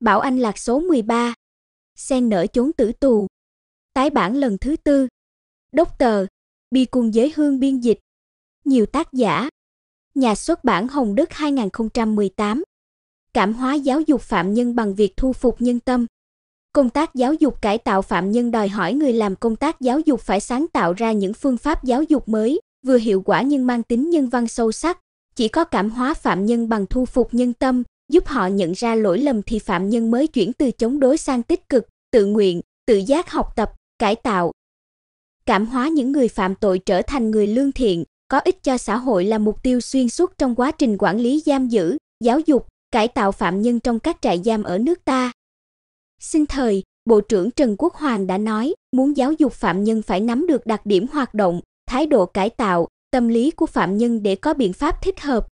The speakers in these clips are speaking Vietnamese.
Bảo Anh Lạc số 13. Sen nở chốn tử tù. Tái bản lần thứ tư. Đốc tờ. Bi cùng giới hương biên dịch. Nhiều tác giả. Nhà xuất bản Hồng Đức 2018. Cảm hóa giáo dục phạm nhân bằng việc thu phục nhân tâm. Công tác giáo dục cải tạo phạm nhân đòi hỏi người làm công tác giáo dục phải sáng tạo ra những phương pháp giáo dục mới, vừa hiệu quả nhưng mang tính nhân văn sâu sắc, chỉ có cảm hóa phạm nhân bằng thu phục nhân tâm giúp họ nhận ra lỗi lầm thì phạm nhân mới chuyển từ chống đối sang tích cực, tự nguyện, tự giác học tập, cải tạo. Cảm hóa những người phạm tội trở thành người lương thiện, có ích cho xã hội là mục tiêu xuyên suốt trong quá trình quản lý giam giữ, giáo dục, cải tạo phạm nhân trong các trại giam ở nước ta. Xin thời, Bộ trưởng Trần Quốc Hoàng đã nói, muốn giáo dục phạm nhân phải nắm được đặc điểm hoạt động, thái độ cải tạo, tâm lý của phạm nhân để có biện pháp thích hợp.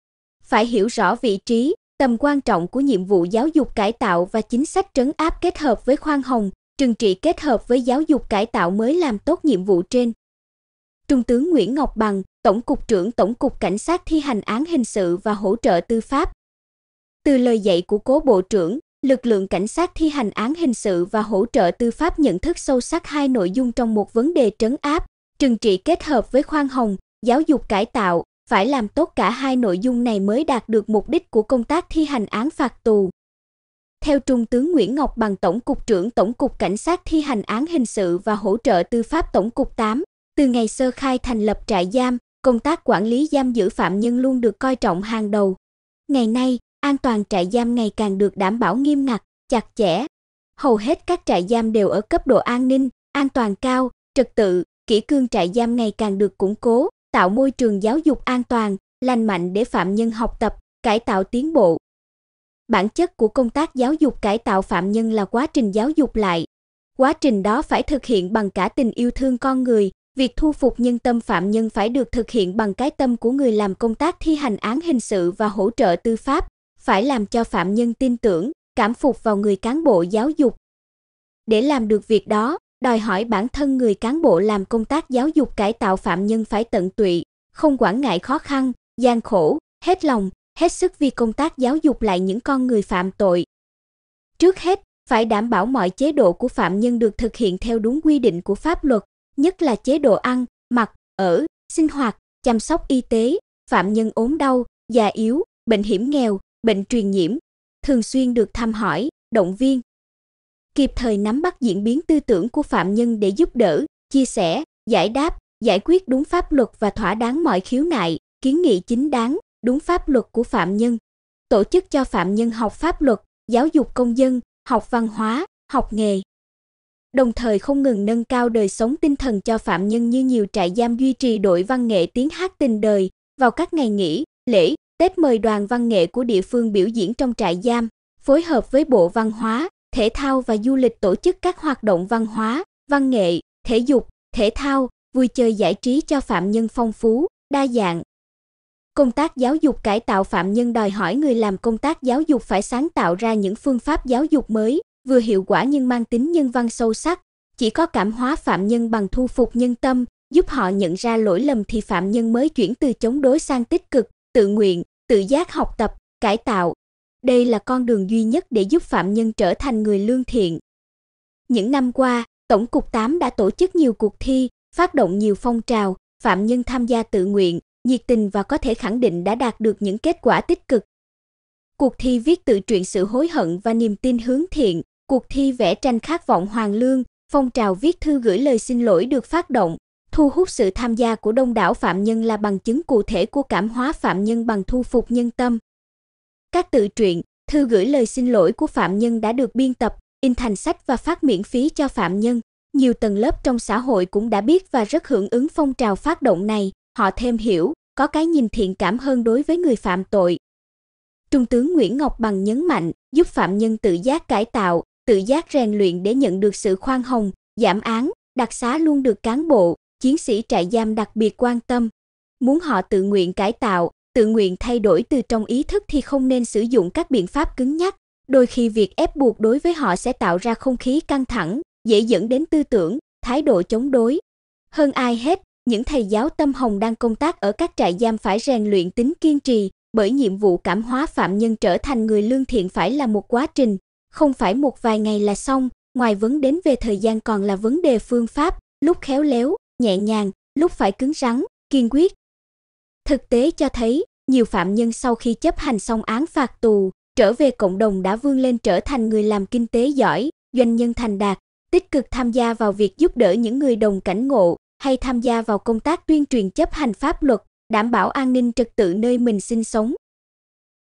Phải hiểu rõ vị trí, Tầm quan trọng của nhiệm vụ giáo dục cải tạo và chính sách trấn áp kết hợp với khoan hồng, trừng trị kết hợp với giáo dục cải tạo mới làm tốt nhiệm vụ trên. Trung tướng Nguyễn Ngọc Bằng, Tổng cục trưởng Tổng cục Cảnh sát thi hành án hình sự và hỗ trợ tư pháp. Từ lời dạy của cố Bộ trưởng, lực lượng cảnh sát thi hành án hình sự và hỗ trợ tư pháp nhận thức sâu sắc hai nội dung trong một vấn đề trấn áp, trừng trị kết hợp với khoan hồng, giáo dục cải tạo, phải làm tốt cả hai nội dung này mới đạt được mục đích của công tác thi hành án phạt tù. Theo Trung tướng Nguyễn Ngọc Bằng Tổng cục trưởng Tổng cục Cảnh sát thi hành án hình sự và hỗ trợ tư pháp Tổng cục 8, từ ngày sơ khai thành lập trại giam, công tác quản lý giam giữ phạm nhân luôn được coi trọng hàng đầu. Ngày nay, an toàn trại giam ngày càng được đảm bảo nghiêm ngặt, chặt chẽ. Hầu hết các trại giam đều ở cấp độ an ninh, an toàn cao, trật tự, kỹ cương trại giam ngày càng được củng cố, tạo môi trường giáo dục an toàn, lành mạnh để phạm nhân học tập, cải tạo tiến bộ. Bản chất của công tác giáo dục cải tạo phạm nhân là quá trình giáo dục lại. Quá trình đó phải thực hiện bằng cả tình yêu thương con người, việc thu phục nhân tâm phạm nhân phải được thực hiện bằng cái tâm của người làm công tác thi hành án hình sự và hỗ trợ tư pháp, phải làm cho phạm nhân tin tưởng, cảm phục vào người cán bộ giáo dục. Để làm được việc đó, đòi hỏi bản thân người cán bộ làm công tác giáo dục cải tạo phạm nhân phải tận tụy, không quản ngại khó khăn, gian khổ, hết lòng, hết sức vì công tác giáo dục lại những con người phạm tội. Trước hết, phải đảm bảo mọi chế độ của phạm nhân được thực hiện theo đúng quy định của pháp luật, nhất là chế độ ăn, mặc, ở, sinh hoạt, chăm sóc y tế, phạm nhân ốm đau, già yếu, bệnh hiểm nghèo, bệnh truyền nhiễm, thường xuyên được thăm hỏi, động viên, kịp thời nắm bắt diễn biến tư tưởng của phạm nhân để giúp đỡ, chia sẻ, giải đáp, giải quyết đúng pháp luật và thỏa đáng mọi khiếu nại, kiến nghị chính đáng, đúng pháp luật của phạm nhân. Tổ chức cho phạm nhân học pháp luật, giáo dục công dân, học văn hóa, học nghề. Đồng thời không ngừng nâng cao đời sống tinh thần cho phạm nhân như nhiều trại giam duy trì đội văn nghệ tiếng hát tình đời vào các ngày nghỉ, lễ, Tết mời đoàn văn nghệ của địa phương biểu diễn trong trại giam, phối hợp với Bộ Văn hóa, thể thao và du lịch tổ chức các hoạt động văn hóa, văn nghệ, thể dục, thể thao, vui chơi giải trí cho phạm nhân phong phú, đa dạng. Công tác giáo dục cải tạo phạm nhân đòi hỏi người làm công tác giáo dục phải sáng tạo ra những phương pháp giáo dục mới, vừa hiệu quả nhưng mang tính nhân văn sâu sắc, chỉ có cảm hóa phạm nhân bằng thu phục nhân tâm, giúp họ nhận ra lỗi lầm thì phạm nhân mới chuyển từ chống đối sang tích cực, tự nguyện, tự giác học tập, cải tạo, đây là con đường duy nhất để giúp phạm nhân trở thành người lương thiện. Những năm qua, Tổng cục 8 đã tổ chức nhiều cuộc thi, phát động nhiều phong trào, phạm nhân tham gia tự nguyện, nhiệt tình và có thể khẳng định đã đạt được những kết quả tích cực. Cuộc thi viết tự truyện sự hối hận và niềm tin hướng thiện, cuộc thi vẽ tranh khát vọng hoàng lương, phong trào viết thư gửi lời xin lỗi được phát động, thu hút sự tham gia của đông đảo phạm nhân là bằng chứng cụ thể của cảm hóa phạm nhân bằng thu phục nhân tâm. Các tự truyện, thư gửi lời xin lỗi của phạm nhân đã được biên tập, in thành sách và phát miễn phí cho phạm nhân. Nhiều tầng lớp trong xã hội cũng đã biết và rất hưởng ứng phong trào phát động này, họ thêm hiểu, có cái nhìn thiện cảm hơn đối với người phạm tội. Trung tướng Nguyễn Ngọc Bằng nhấn mạnh, giúp phạm nhân tự giác cải tạo, tự giác rèn luyện để nhận được sự khoan hồng, giảm án, đặc xá luôn được cán bộ, chiến sĩ trại giam đặc biệt quan tâm. Muốn họ tự nguyện cải tạo, tự nguyện thay đổi từ trong ý thức thì không nên sử dụng các biện pháp cứng nhắc. Đôi khi việc ép buộc đối với họ sẽ tạo ra không khí căng thẳng, dễ dẫn đến tư tưởng, thái độ chống đối. Hơn ai hết, những thầy giáo tâm hồng đang công tác ở các trại giam phải rèn luyện tính kiên trì, bởi nhiệm vụ cảm hóa phạm nhân trở thành người lương thiện phải là một quá trình, không phải một vài ngày là xong, ngoài vấn đến về thời gian còn là vấn đề phương pháp, lúc khéo léo, nhẹ nhàng, lúc phải cứng rắn, kiên quyết, Thực tế cho thấy, nhiều phạm nhân sau khi chấp hành xong án phạt tù, trở về cộng đồng đã vươn lên trở thành người làm kinh tế giỏi, doanh nhân thành đạt, tích cực tham gia vào việc giúp đỡ những người đồng cảnh ngộ hay tham gia vào công tác tuyên truyền chấp hành pháp luật, đảm bảo an ninh trật tự nơi mình sinh sống.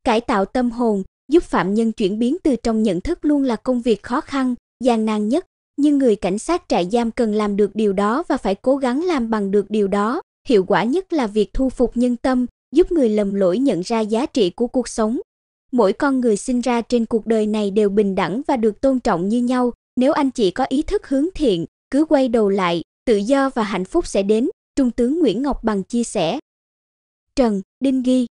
Cải tạo tâm hồn giúp phạm nhân chuyển biến từ trong nhận thức luôn là công việc khó khăn, gian nan nhất, nhưng người cảnh sát trại giam cần làm được điều đó và phải cố gắng làm bằng được điều đó hiệu quả nhất là việc thu phục nhân tâm giúp người lầm lỗi nhận ra giá trị của cuộc sống mỗi con người sinh ra trên cuộc đời này đều bình đẳng và được tôn trọng như nhau nếu anh chị có ý thức hướng thiện cứ quay đầu lại tự do và hạnh phúc sẽ đến trung tướng nguyễn ngọc bằng chia sẻ trần đinh ghi